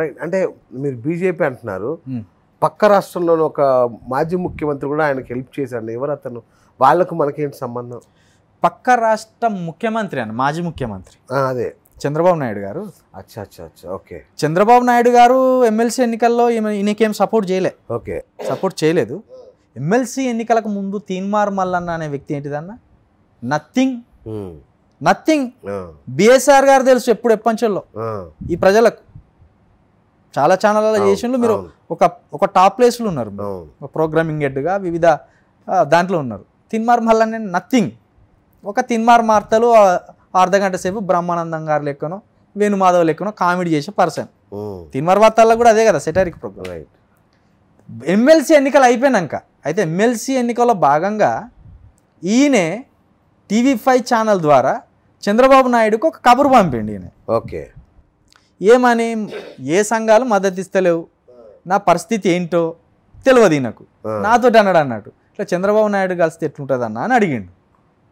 Right అంటే మీరు BJP అంటున్నారు hmm. పక్క రాష్ట్రంలోని ఒక మాజీ ముఖ్యమంత్రి కూడా ఆయనకి హెల్ప్ చేశాడు ఎవరు అతను వాళ్ళకు మనకేంటి సంబంధం పక్క రాష్ట్ర ముఖ్యమంత్రి అని మాజీ ముఖ్యమంత్రి అదే చంద్రబాబు నాయుడు గారు అచ్చా అచ్చా అచ్చా ఓకే చంద్రబాబు నాయుడు గారు ఎమ్మెల్సీ ఎన్నికల్లో ఈయనకేం సపోర్ట్ చేయలే ఓకే సపోర్ట్ చేయలేదు ఎమ్మెల్సీ ఎన్నికలకు ముందు తీన్మార్ మల్లన్న అనే వ్యక్తి ఏంటిదన్న nothing hmm. Nothing BSR garu తెలుసు ఎప్పుడు ఎప్పంచల్లో ఈ ప్రజలకు చాలా ఛానల్ చేసిండ్రు మీరు ఒక ఒక టాప్ ప్లేస్లో ఉన్నారు ప్రోగ్రామింగ్ హెడ్గా వివిధ దాంట్లో ఉన్నారు తిన్మార్ మహల్ నేను నథింగ్ ఒక తిన్మార్ మార్తలు అర్ధ గంట సేపు బ్రహ్మానందం గారు లెక్కనో వేణుమాధవ్ లెక్కనో కామెడీ చేసే పర్సన్ తిన్మార్ వార్తల్లో కూడా అదే కదా సెటారిక్ ప్రోగ్రామ్ ఎమ్మెల్సీ ఎన్నికలు అయిపోయినాక అయితే ఎమ్మెల్సీ ఎన్నికల్లో భాగంగా ఈయనే టీవీ ఫైవ్ ఛానల్ ద్వారా చంద్రబాబు నాయుడుకు ఒక కబురు పంపిండి ఈయన ఓకే ఏమని ఏ సంఘాలు మద్దతు ఇస్తలేవు నా పరిస్థితి ఏంటో తెలియదు ఈయనకు నాతో అన్నాడు అన్నట్టు ఇట్లా చంద్రబాబు నాయుడు కలిస్తే ఎట్లుంటుంది అన్న అని అడిగిండు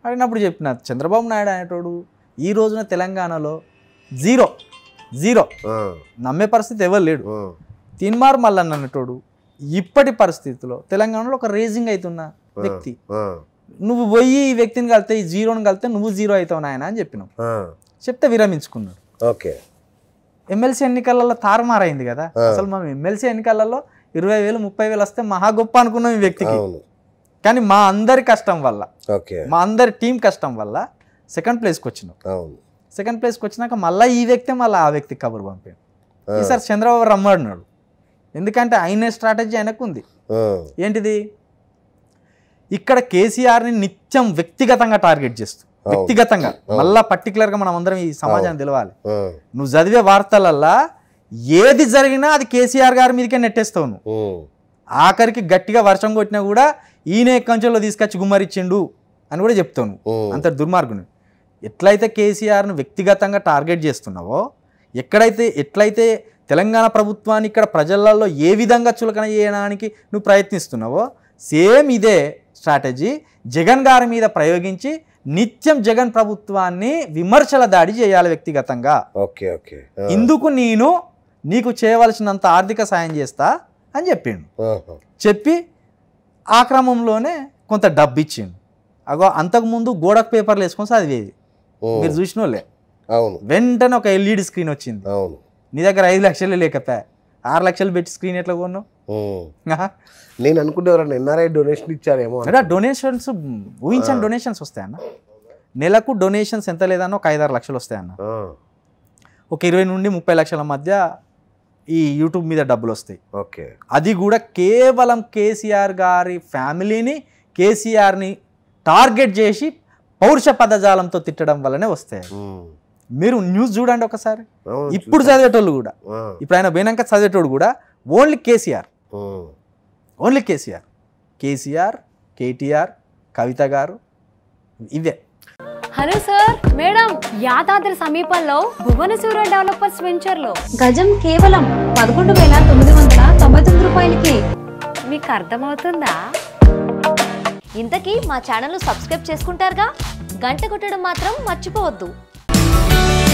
అడిగినప్పుడు చెప్పిన చంద్రబాబు నాయుడు అనేటోడు ఈ రోజున తెలంగాణలో జీరో జీరో నమ్మే పరిస్థితి ఎవరు లేడు తిన్మార్ మల్లన్న అన్నటోడు ఇప్పటి పరిస్థితిలో తెలంగాణలో ఒక రేజింగ్ అవుతున్న వ్యక్తి నువ్వు పోయి ఈ వ్యక్తిని కలితే ఈ జీరోని కలితే నువ్వు జీరో అవుతావు నాయన అని చెప్పినావు చెప్తే విరమించుకున్నాడు ఓకే ఎమ్మెల్సీ ఎన్నికలలో తారుమారైంది కదా అసలు మనం ఎమ్మెల్సీ ఎన్నికలలో ఇరవై వేలు ముప్పై వేలు వస్తే మహా గొప్ప అనుకున్నాం ఈ వ్యక్తికి కానీ మా అందరి కష్టం వల్ల మా అందరి టీం కష్టం వల్ల సెకండ్ ప్లేస్కి వచ్చినాం సెకండ్ ప్లేస్కి వచ్చినాక మళ్ళీ ఈ వ్యక్తి మళ్ళీ ఆ వ్యక్తికి కబురు పంపాను ఈసారి చంద్రబాబు రమ్మన్నాడు ఎందుకంటే ఆయన స్ట్రాటజీ ఆయనకు ఉంది ఏంటిది ఇక్కడ కేసీఆర్ని నిత్యం వ్యక్తిగతంగా టార్గెట్ చేస్తూ వ్యక్తిగతంగా మళ్ళా పర్టికులర్ గా మనం అందరం ఈ సమాజాన్ని తెలవాలి నువ్వు చదివే వార్తలల్లా ఏది జరిగినా అది కేసీఆర్ గారి మీదకే నెట్టేస్తావు నువ్వు ఆఖరికి గట్టిగా వర్షం కొట్టినా కూడా ఈయన కంచెలో తీసుకొచ్చి గుమ్మరిచ్చిండు అని కూడా చెప్తావు అంత దుర్మార్గుని ఎట్లయితే కేసీఆర్ను వ్యక్తిగతంగా టార్గెట్ చేస్తున్నావో ఎక్కడైతే ఎట్లయితే తెలంగాణ ప్రభుత్వాన్ని ఇక్కడ ప్రజలలో ఏ విధంగా చులకన చేయడానికి నువ్వు ప్రయత్నిస్తున్నావో సేమ్ ఇదే స్ట్రాటజీ జగన్ గారి మీద ప్రయోగించి నిత్యం జగన్ ప్రభుత్వాన్ని విమర్శల దాడి చేయాలి వ్యక్తిగతంగా ఓకే ఓకే ఇందుకు నేను నీకు చేయవలసినంత ఆర్థిక సాయం చేస్తా అని చెప్పిండు చెప్పి ఆ క్రమంలోనే కొంత డబ్బు ఇచ్చిండు అగో అంతకుముందు గోడకు పేపర్లు వేసుకొని చదివేది మీరు చూసిన వెంటనే ఒక ఎల్ఈడి స్క్రీన్ వచ్చింది నీ దగ్గర ఐదు లక్షలే లేకపోయా ఆరు లక్షలు పెట్టి స్క్రీన్ ఎట్లా కొన్నావు నేను అనుకుంటే ఎన్ఆర్ఐ డొనేషన్ ఇచ్చారేమో అంటే డొనేషన్స్ ఊహించని డొనేషన్స్ వస్తాయన్న నెలకు డొనేషన్స్ ఎంత లేదన్న ఒక ఐదారు లక్షలు వస్తాయన్న ఒక ఇరవై నుండి ముప్పై లక్షల మధ్య ఈ యూట్యూబ్ మీద డబ్బులు వస్తాయి ఓకే అది కూడా కేవలం కేసీఆర్ గారి ఫ్యామిలీని కేసీఆర్ని టార్గెట్ చేసి పౌరుష పదజాలంతో తిట్టడం వల్లనే వస్తాయి మీరు న్యూస్ చూడండి ఒకసారి ఇప్పుడు చదివేటోళ్ళు కూడా ఇప్పుడు ఆయన పోయినాక చదివేటోడు కూడా only KCR only KCR KCR KTR Kavitha garu ఇవే హలో సార్ మేడం యాదాద్రి సమీపంలో భువనసూర్య డెవలపర్స్ వెంచర్ లో గజం కేవలం పదకొండు వేల తొమ్మిది వందల తొంభై తొమ్మిది రూపాయలకి మీకు అర్థమవుతుందా ఇంతకీ మా ఛానల్ సబ్స్క్రైబ్ చేసుకుంటారుగా గంట కొట్టడం మాత్రం మర్చిపోవద్దు Thank you.